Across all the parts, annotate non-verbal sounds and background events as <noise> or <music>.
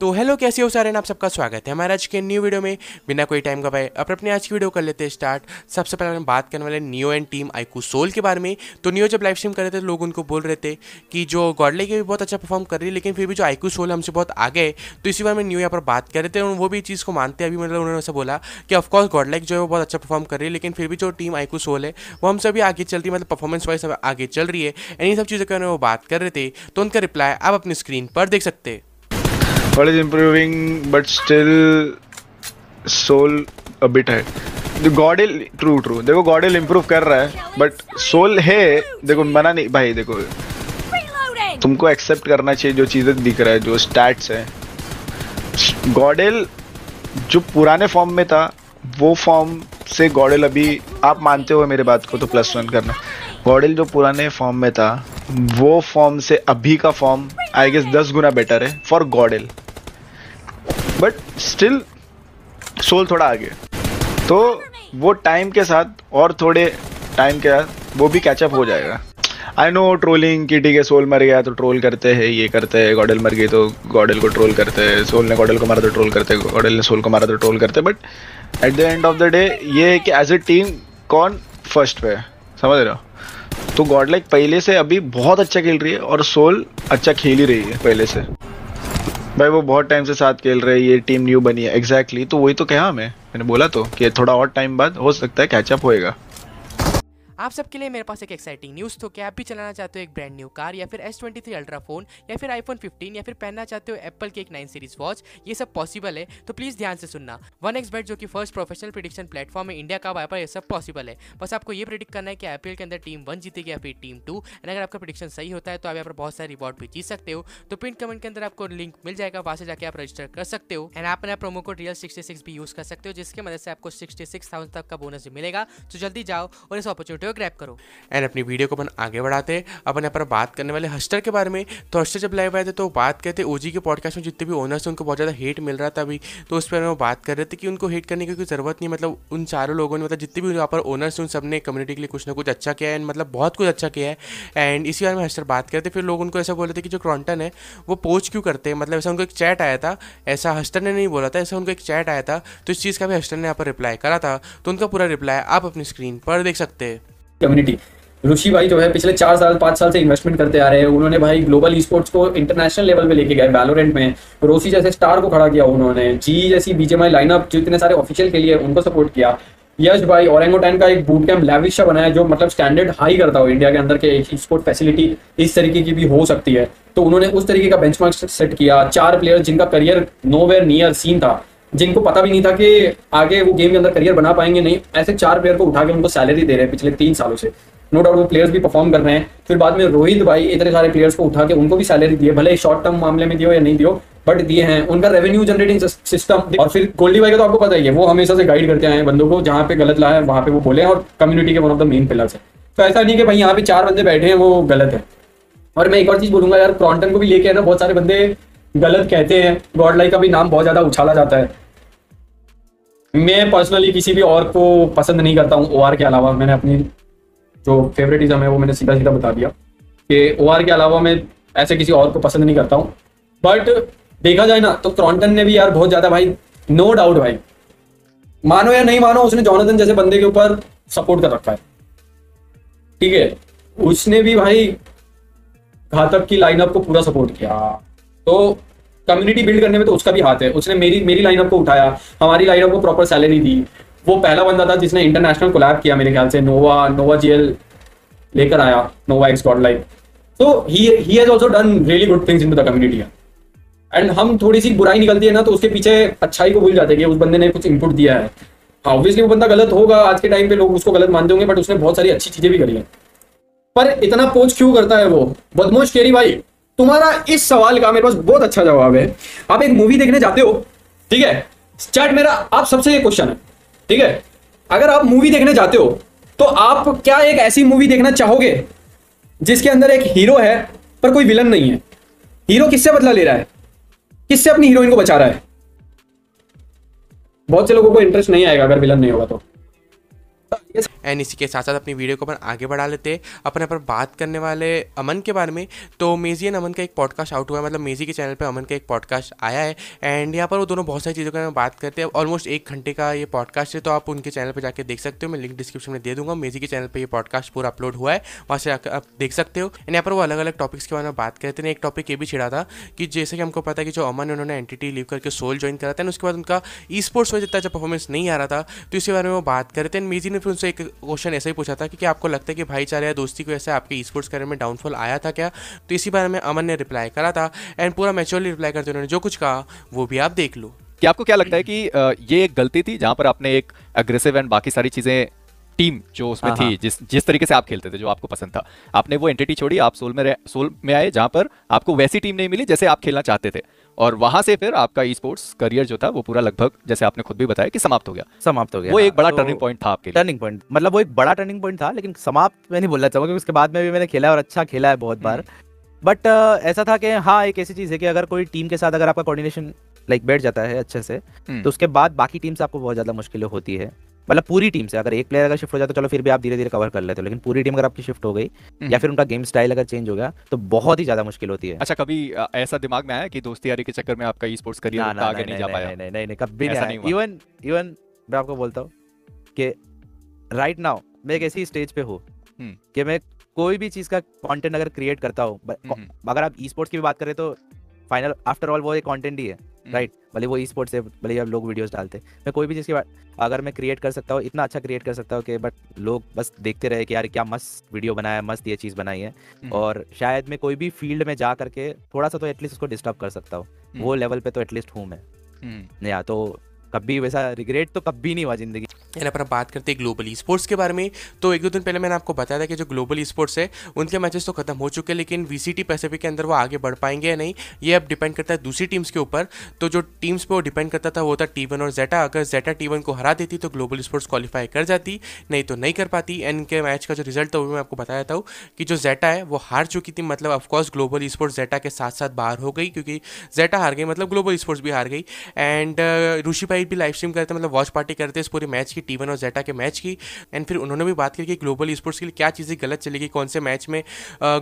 तो हेलो कैसे हो सारे आप सबका स्वागत है हमारे आज के न्यू वीडियो में बिना कोई टाइम का भाई अब अपने आज की वीडियो कर लेते हैं स्टार्ट सबसे पहले हम बात करने वाले Neo and team iQOO Soul के बारे में तो नियो जब लाइव स्ट्रीम कर रहे थे लोग उनको बोल रहे थे कि जो गॉडले के भी बहुत अच्छा परफॉर्म कर रही है लेकिन फिर भी जो आईकू सोल हमसे बहुत आगे तो इसी बार में न्यू यहाँ पर बात कर रहे थे और वो भी चीज़ को मानते अभी मतलब उन्होंने उसे बोला कि ऑफकोर्स गॉडलाइक जो है वो बहुत अच्छा परफॉर्म कर रही है लेकिन फिर भी जो टीम आईकू सोल है वो हमसे अभी आगे चल रही है मतलब परफॉर्मेंस वाइज आगे चल रही है एनी इन सब चीज़ों के बारे में वो बात कर रहे थे तो उनका रिप्लाई आप अपनी स्क्रीन पर देख सकते हैं What is improving but still soul a bit है गॉडिल ट्रू ट्रू देखो गॉडिल इम्प्रूव कर रहा है बट सोल है देखो मना नहीं भाई देखो तुमको एक्सेप्ट करना चाहिए जो चीज़ें दिख रहा है जो स्टैट्स है गॉडेल जो पुराने फॉर्म में था वो फॉर्म से गॉडेल अभी आप मानते हो मेरे बात को तो प्लस वन करना गॉडेल जो पुराने फॉर्म में था वो फॉर्म से अभी का फॉर्म आई गेस दस गुना बेटर है for Godlike but still Soul थोड़ा आगे तो वो टाइम के साथ और थोड़े टाइम के साथ वो भी कैचअप हो जाएगा आई नो ट्रोलिंग की ठीक है सोल मर गया तो ट्रोल करते हैं ये करते हैं गॉडल मर गई तो गॉडल को ट्रोल करते हैं सोल ने गॉडल को मारा तो ट्रोल करते हैं गॉडल ने सोल को मारा तो ट्रोल करते but at the end of the day ये है कि एज ए टीम कौन फर्स्ट पे है समझ रहे हो तो गॉडलाइक पहले से अभी बहुत अच्छा खेल रही है और सोल अच्छा खेल ही रही है पहले से भाई वो बहुत टाइम से साथ खेल रहे ये टीम न्यू बनी है एग्जैक्टली exactly, तो वही तो कहा मैं मैंने बोला तो कि थोड़ा और टाइम बाद हो सकता है कैचअप होएगा आप सबके लिए मेरे पास एक एक्साइटिंग न्यूज़ तो क्या आप भी चलाना चाहते हो एक ब्रांड न्यू कार या फिर S twenty three ultra phone या फिर आईफोन फिफ्टीन या फिर पहनना चाहते हो एप्पल की एक नाइन सीरीज वॉच ये सब पॉसिबल है तो प्लीज़ ध्यान से सुनना वन एक्स बेट जो कि फर्स्ट प्रोफेशनल प्रिडिक्शन प्लेटफॉर्म है इंडिया का वहाँ पर यह सब पॉसिबल है बस आपको ये प्रिडिक्ट करना है कि आईपीएल के अंदर टीम वन जीतेगी या फिर टीम टू एंड अगर आपका प्रिडिक्शन सही होता है तो आप यहाँ पर बहुत सारे रिवॉर्ड भी जीत सकते हो तो पिन कमेंट के अंदर आपको लिंक मिल जाएगा वहाँ से जाकर आप रजिस्टर कर सकते हो एंड आप अपना promo code real sixty six भी यूज़ कर सकते हो जिसकी मदद से आपको सिक्सटी सिक्स थाउजेंड तक का बोनस मिलेगा तो जल्दी जाओ और इस अपॉर्चुनिटी को ग्रैप करो एंड अपनी वीडियो को अपन आगे बढ़ाते अपन यहाँ पर बात करने वाले हस्टर के बारे में तो हस्टर जब लाइव आए थे तो बात करते ओजी के पॉडकास्ट में जितने भी ओनर्स हैं उनको बहुत ज़्यादा हेट मिल रहा था अभी तो उस पर वो बात कर रहे थे कि उनको हेट करने की कोई ज़रूरत नहीं मतलब उन चारों लोगों ने मतलब जितने भी यहाँ पर ओनर्स हैं उन सब ने कम्युनिटी के लिए कुछ ना कुछ अच्छा किया है एंड मतलब बहुत कुछ अच्छा किया है एंड इसी बारे में हस्टर बात करते फिर लोग उनको ऐसा बोल रहे थे कि जो क्रॉन्टन है वो पोच क्यों करते हैं मतलब ऐसा उनको एक चैट आया था ऐसा हस्टर ने नहीं बोला था ऐसा उनको एक चैट आया था तो इस चीज़ का भी हस्टर ने यहाँ पर रिप्लाई करा था तो उनका पूरा रिप्लाई आप अपनी स्क्रीन पर देख सकते हैं कम्युनिटी ऋषि भाई जो है पिछले चार साल पांच साल से इन्वेस्टमेंट करते आ रहे हैं उन्होंने भाई ग्लोबल स्पोर्ट्स को इंटरनेशनल लेवल पे लेके गए बैलोरेंट में रोसी जैसे स्टार को खड़ा किया उन्होंने जी जैसी बीजेमआई लाइनअप जितने सारे ऑफिशियल के लिए उनको सपोर्ट किया यश भाई औरंगोटैन का एक बूट कैम्प लैविशा बनाया जो मतलब स्टैंडर्ड हाई करता हो इंडिया के अंदर के एक स्पोर्ट फैसिलिटी इस तरीके की भी हो सकती है तो उन्होंने उस तरीके का बेंचमार्क सेट किया चार प्लेयर जिनका करियर नो नियर सीन था जिनको पता भी नहीं था कि आगे वो गेम के अंदर करियर बना पाएंगे नहीं ऐसे चार प्लेयर को उठा के उनको सैलरी दे रहे हैं पिछले तीन सालों से नो डाउट वो प्लेयर्स भी परफॉर्म कर रहे हैं फिर बाद में रोहित भाई इतने सारे प्लेयर्स को उठा के उनको भी सैलरी दिए भले शॉर्ट टर्म मामले में दियो या नहीं दियो बट दिए हैं उनका रेवेन्यू जनरेटिंग सिस्टम और फिर गोल्डी भाई का तो आपको पता ही है वो हमेशा से गाइड करते हैं बंदों को जहाँ पे गलत लाए है वहाँ पे वो बोले और कम्युनिटी के one of the main pillars है तो ऐसा नहीं कि भाई यहाँ पे चार बंदे बैठे हैं वो गलत है और मैं एक और चीज बोलूंगा यार क्रॉन्टन को भी लेके है ना बहुत सारे बंदे गलत कहते हैं गॉडलाई का भी नाम बहुत ज्यादा उछाला जाता है मैं पर्सनली किसी भी और को पसंद नहीं करता हूँ ओ के अलावा मैंने अपनी जो फेवरेटिज्म है वो मैंने सीधा सीधा बता दिया कि ओ के अलावा मैं ऐसे किसी और को पसंद नहीं करता हूँ बट देखा जाए ना तो क्रॉन्टन ने भी यार बहुत ज़्यादा भाई नो डाउट भाई मानो या नहीं मानो उसने जॉनथन जैसे बंदे के ऊपर सपोर्ट कर रखा है ठीक है उसने भी भाई घातक की लाइनअप को पूरा सपोर्ट किया तो कम्युनिटी बिल्ड करने में तो उसका भी हाथ है उसने मेरी मेरी लाइनअप को उठाया हमारी लाइनअप को प्रॉपर सैलरी दी वो पहला बंदा था जिसने इंटरनेशनल कोलैब किया मेरे ख्याल से नोवा नोवा जीएल लेकर आया नोवा एक्स गॉड लाइव तो he he has also done really good things in the community and हम थोड़ी सी बुराई निकलती है ना तो उसके पीछे अच्छाई को भूल जाते हैं कि उस बंदे ने कुछ इनपुट दिया है ऑब्वियसली वो बंदा गलत होगा आज के टाइम पे लोग उसको गलत मानते होंगे बट उसने बहुत सारी अच्छी चीजें भी करी है पर इतना पोच क्यों करता है वो बदमोश केरी भाई तुम्हारा इस सवाल का मेरे पास बहुत अच्छा जवाब है आप एक मूवी देखने जाते हो ठीक है चैट मेरा आप सबसे ये क्वेश्चन है ठीक है अगर आप मूवी देखने जाते हो तो आप क्या एक ऐसी मूवी देखना चाहोगे जिसके अंदर एक हीरो है पर कोई विलन नहीं है हीरो किससे बदला ले रहा है किससे अपनी हीरोइन को बचा रहा है बहुत से लोगों को इंटरेस्ट नहीं आएगा अगर विलन नहीं होगा तो एंड इसी के साथ साथ अपनी वीडियो को अपन आगे बढ़ा लेते अपन अपने बात करने वाले अमन के बारे में तो मेजी एंड अमन का एक पॉडकास्ट आउट हुआ है मतलब मेजी के चैनल पर अमन का एक पॉडकास्ट आया है एंड यहाँ पर वो दोनों बहुत सारी चीज़ों के बारे में बात करते हैं ऑलमोस्ट एक घंटे का ये पॉडकास्ट है तो आप उनके चैनल पर जाकर देख सकते हो मैं लिंक डिस्क्रिप्शन में दे दूंगा मेजी के चैनल पर यह पॉडकास्ट पूरा अपलोड हुआ है वहाँ से आप देख सकते हो एंड यहाँ पर वो अलग अलग टॉपिक्स के बारे में बात करते हैं एक टॉपिक ये भी छिड़ा था कि जैसे कि हमको पता है कि जो अमन उन्होंने एंटिटी लीव करके सोल ज्वाइन करा था उसके बाद उनका ई स्पोर्ट्स में जितना अच्छा परफॉर्मेंस नहीं आ रहा था तो इसके बारे में वो बात करते हैं मेजी ने फिर उनसे एक क्वेश्चन ऐसा ही पूछा था कि क्या आपको लगता है कि भाईचारे या दोस्ती को ऐसे आपके स्पोर्ट्स करियर में डाउनफॉल आया था क्या तो इसी बारे में अमन ने रिप्लाई करा था एंड पूरा मेच्योरली रिप्लाई करते उन्होंने जो कुछ कहा वो भी आप देख लो क्या आपको क्या लगता है कि ये एक गलती थी जहाँ पर आपने एक अग्रेसिव एंड बाकी सारी चीज़ें टीम जो उसमें हाँ, थी हाँ। जिस जिस तरीके से आप खेलते थे जो आपको पसंद था आपने वो एंटिटी छोड़ी आप सोल में सोल में आए जहाँ पर आपको वैसी टीम नहीं मिली जैसे आप खेलना चाहते थे और वहां से फिर आपका ई स्पोर्ट्स करियर जो था वो पूरा लगभग जैसे आपने खुद भी बताया कि समाप्त हो गया समाप्त हो गया वो हाँ, एक बड़ा टर्निंग तो पॉइंट था आपके टर्निंग पॉइंट मतलब वो एक बड़ा टर्निंग पॉइंट था लेकिन समाप्त मैं नहीं बोलना चाहूँगा उसके बाद में भी मैंने खेला और अच्छा खेला है बहुत बार बट हम्म। ऐसा था कि हाँ एक ऐसी चीज़ है कि अगर कोई टीम के साथ अगर आपका कोऑर्डिनेशन लाइक बैठ जाता है अच्छे से हम्म। तो उसके बाद बाकी टीम से आपको बहुत ज़्यादा मुश्किलें होती है मतलब पूरी टीम से अगर एक प्लेयर अगर शिफ्ट हो जाए तो चलो फिर भी आप धीरे धीरे कवर कर लेते हो लेकिन पूरी टीम अगर आपकी शिफ्ट हो गई या हम्म। फिर उनका गेम स्टाइल अगर चेंज हो गया तो बहुत ही ज्यादा मुश्किल होती है अच्छा कभी ऐसा दिमाग में आया कि दोस्ती यारी के चक्कर में आपका ई स्पोर्ट्स करियर आगे नहीं नहीं जा पाया नहीं नहीं कभी नहीं इवन इवन मैं आपको बोलता हूँ कि राइट नाउ मैं एक ऐसी स्टेज पे हूँ हम्म। कि मैं कोई भी चीज़ का कॉन्टेंट अगर क्रिएट करता हूँ हम्म, अगर आप ई स्पोर्ट्स की भी बात करें तो फाइनल आफ्टर ऑल वो एक कॉन्टेंट ही है हम्म। राइट भले वो ई स्पोर्ट्स से भले आप लोग वीडियोस डालते मैं कोई भी चीज़ बाद अगर मैं क्रिएट कर सकता हूँ इतना अच्छा क्रिएट कर सकता हूँ कि बट लोग बस देखते रहे कि यार क्या मस्त वीडियो बनाया मस्त ये चीज़ बनाई है हम्म। और शायद मैं कोई भी फील्ड में जा करके थोड़ा सा तो एटलीस्ट उसको डिस्टर्ब कर सकता हूँ हम्म। वो लेवल पे तो एटलीस्ट हूँ मैं या तो कभी वैसा रिग्रेट तो कभी नहीं हुआ जिंदगी एंड अपन बात करते हैं ग्लोबल स्पोर्ट्स के बारे में तो एक दो दिन पहले मैंने आपको बताया था कि जो ग्लोबल स्पोर्ट्स है उनके मैचेस तो खत्म हो चुके हैं लेकिन वी सी पैसिफिक के अंदर वो आगे बढ़ पाएंगे या नहीं ये अब डिपेंड करता है दूसरी टीम्स के ऊपर तो जो टीम्स पर वो डिपेंड करता था वो था टी और जेटा अगर जेटा टी को हरा देती तो ग्लोबल स्पोर्ट्स क्वालिफाई कर जाती नहीं तो नहीं कर पाती एंड इनके मैच का जो रिजल्ट था वो मैं आपको बताया था कि जो जेटा है वो हार चुकी थी मतलब ऑफकोर्स ग्लोबल स्पोर्ट्स जेटा के साथ साथ बाहर हो गई क्योंकि जेटा हार गई मतलब ग्लोबल स्पोर्ट्स भी हार गई एंड ऋषि भाई भी लाइव स्ट्रीम करते मतलब वॉच पार्टी करते इस पूरे मैच की थी टी और जेटा के मैच की एंड फिर उन्होंने भी बात की कि ग्लोबल स्पोर्ट्स के लिए क्या चीज़ें गलत चलेगी कौन से मैच में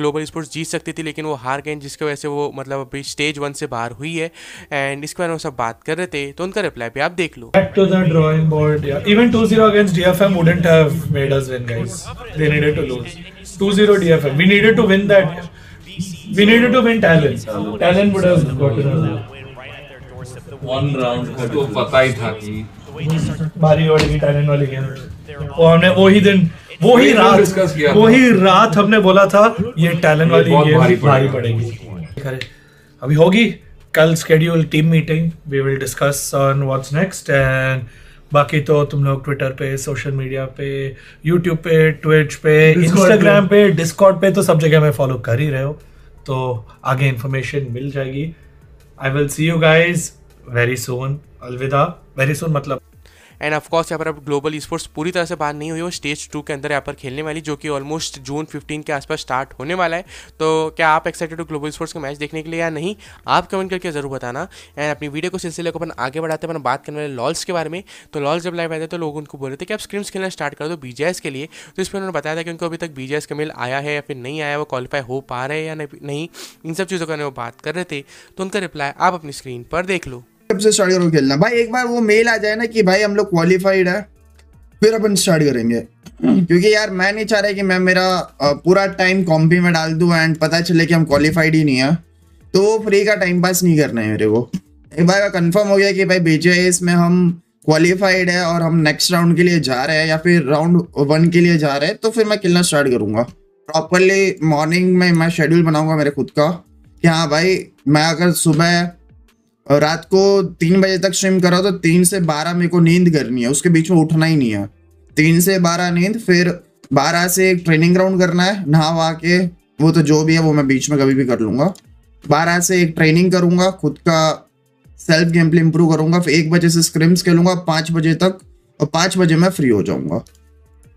ग्लोबल स्पोर्ट्स जीत सकती थी लेकिन वो हार गए जिसकी वजह से वो मतलब अभी स्टेज वन से बाहर हुई है एंड इसके बारे में सब बात कर रहे थे तो उनका रिप्लाई भी आप देख लो back to the drawing board even 2-0 against DFM wouldn't have made us win guys they needed to lose 2-0 DFM we needed to win that we needed to win talent talent would have gotten us one round तो पता ही था कि की talent game वो हमने वो ही दिन वो ही रात वो ही रात हमने बोला था ये टैलेंट वाली गेम भारी पड़ेगी अभी होगी कल schedule team meeting we will discuss on what's next and बाकी तो तुम लोग ट्विटर पे सोशल मीडिया पे यूट्यूब पे ट्विच पे इंस्टाग्राम पे डिस्कॉर्ड पे तो सब जगह में फॉलो कर ही रहे हो तो आगे इन्फॉर्मेशन मिल जाएगी I will see you guys very soon अलविदा वेरी सुन मतलब एंड ऑफकोर्स यहाँ पर अब ग्लोबल स्पोर्ट्स पूरी तरह से बात नहीं हुई वो स्टेज टू के अंदर यहाँ पर खेलने वाली जो कि ऑलमोस्ट जून फिफ्टीन के आसपास स्टार्ट होने वाला है तो क्या आप एक्साइटेड हो ग्लोबल स्पोर्ट्स का मैच देखने के लिए या नहीं आप कमेंट करके जरूर बताना एंड अपनी वीडियो को सिलसिले को अपन आगे बढ़ाते अपन बात करने वाले लॉल्स के बारे में तो लॉल्स जब लाइव आते तो लोग उनको बोल रहे थे कि आप स्क्रीम्स खेलना स्टार्ट कर दो बी के लिए तो इसमें उन्होंने बताया था कि उनको अभी तक बी का मेल आया है या फिर नहीं आया वो क्वालिफाई हो पा रहे हैं या नहीं इन सब चीज़ों का वो बात कर रहे थे तो उनका रिप्लाई आप अपनी स्क्रीन पर देख लो कब से स्टार्ट करो खेलना भाई एक बार वो मेल आ जाए ना कि भाई हम लोग क्वालिफाइड है फिर अपन स्टार्ट करेंगे क्योंकि यार मैं नहीं चाह रहा कि मैं मेरा पूरा टाइम कॉम्पी में डाल दूं एंड पता चले कि हम क्वालिफाइड ही नहीं है तो वो फ्री का टाइम पास नहीं करना है मेरे को एक बार कंफर्म हो गया कि भाई बीजे इसमें हम क्वालिफाइड है और हम नेक्स्ट राउंड के लिए जा रहे हैं या फिर राउंड वन के लिए जा रहे हैं तो फिर मैं खेलना स्टार्ट करूंगा प्रॉपरली मॉर्निंग में मैं शेड्यूल बनाऊंगा मेरे खुद का कि हाँ भाई मैं अगर सुबह और रात को तीन बजे तक स्ट्रीम कर तो तीन से बारह मेरे को नींद करनी है उसके बीच में उठना ही नहीं है तीन से बारह नींद फिर बारह से एक ट्रेनिंग ग्राउंड करना है नहा वहा के वो तो जो भी है वो मैं बीच में कभी भी कर लूँगा बारह से एक ट्रेनिंग करूँगा खुद का सेल्फ गेम प्ले इम्प्रूव करूँगा फिर एक बजे से स्क्रिम्स खेलूँगा पाँच बजे तक और पाँच बजे मैं फ्री हो जाऊँगा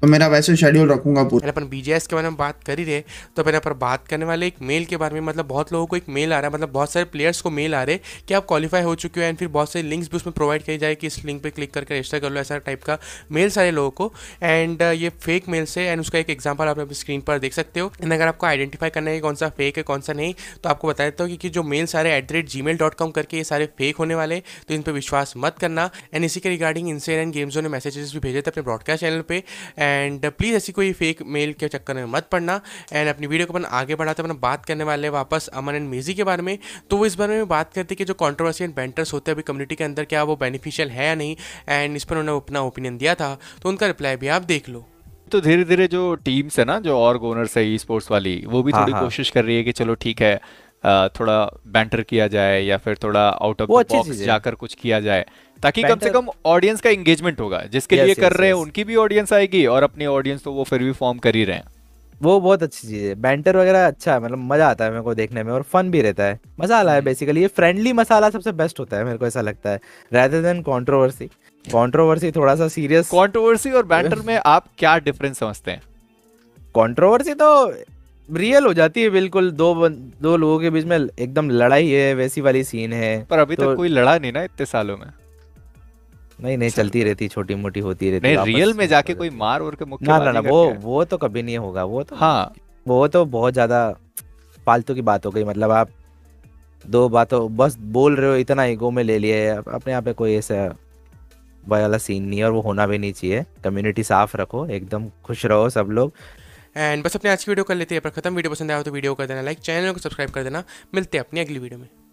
तो मेरा वैसे शेड्यूल रखूंगा पूरा अपन बीजेएस के बारे में बात कर ही रहे तो पहले पर बात करने वाले एक मेल के बारे में मतलब बहुत लोगों को एक मेल आ रहा है मतलब बहुत सारे प्लेयर्स को मेल आ रहे हैं कि आप क्वालिफाई हो चुके हो एंड फिर बहुत सारे लिंक्स भी उसमें प्रोवाइड किए जाए कि इस लिंक पर क्लिक करके रजिस्टर कर लो ऐसा टाइप का मेल सारे लोगों को एंड uh, ये फेक मेल्स है एंड उसका एक एग्जाम्पल आप स्क्रीन पर देख सकते हो एंड अगर आपको आइडेंटिफाई करना है कौन सा फेक है कौन सा नहीं तो आपको बता देता हूँ कि जो मेल सारे at the rate gmail dot com करके ये सारे फेक होने वाले तो इन पर विश्वास मत करना एंड इसी के रिगार्डिंग इनसे एंड गेम्स ने मैसेजेस भी भेजे थे अपने ब्रॉडकास्ट चैनल पर एंड प्लीज़ uh, ऐसी कोई फेक मेल के चक्कर में मत पड़ना एंड अपनी वीडियो को अपन आगे बढ़ाते अपन बात करने वाले वापस अमन एंड मेजी के बारे में तो वो इस बारे में बात करते कि जो कॉन्ट्रोवर्सी एंड बैंटर्स होते हैं अभी कम्युनिटी के अंदर क्या वो बेनिफिशियल है या नहीं एंड इस पर उन्होंने अपना ओपिनियन दिया था तो उनका रिप्लाई भी आप देख लो तो धीरे धीरे जो टीम्स है ना जो और ओनर्स है ई स्पोर्ट्स वाली वो भी हाँ, थोड़ी हाँ। कोशिश कर रही है कि चलो ठीक है थोड़ा बैंटर किया जाए या फिर थोड़ा आउट ऑफ बॉक्स जाकर कुछ किया जाए ताकि कम से कम ऑडियंस का एंगेजमेंट होगा जिसके लिए कर रहे हैं उनकी भी ऑडियंस आएगी और अपनी ऑडियंस तो वो फिर भी फॉर्म कर ही रहे हैं वो बहुत अच्छी चीज है बैंटर वगैरह अच्छा है मतलब मजा आता है मेरे को देखने में और फन भी रहता है मसाला है बेसिकली हम्म। ये फ्रेंडली मसाला सबसे बेस्ट होता है मेरे को ऐसा लगता है रेदर देन कंट्रोवर्सी कंट्रोवर्सी थोड़ा सा सीरियस कंट्रोवर्सी और बैंटर <laughs> में आप क्या डिफरेंस समझते हैं कंट्रोवर्सी तो रियल हो जाती है बिल्कुल दो दो लोगों के बीच में एकदम लड़ाई है वैसी वाली सीन है पर अभी तो, तक कोई लड़ा नहीं ना इतने सालों में नहीं नहीं अच्छा। चलती रहती छोटी मोटी होती रहती नहीं रियल में जाके कोई मार और के मुख्य ना ना वो वो तो कभी नहीं होगा वो तो हाँ वो तो बहुत ज्यादा फालतू की बात हो गई मतलब आप दो बातों बस बोल रहे हो इतना ईगो में ले लिए अपने आप में कोई ऐसा वाला सीन नहीं और वो होना भी नहीं चाहिए कम्युनिटी साफ रखो एकदम खुश रहो सब लोग एंड बस अपने आज की वीडियो कर लेते हैं पर खत्म वीडियो पसंद आया तो वीडियो कर देना लाइक चैनल को सब्सक्राइब कर देना मिलते हैं अपनी अगली वीडियो में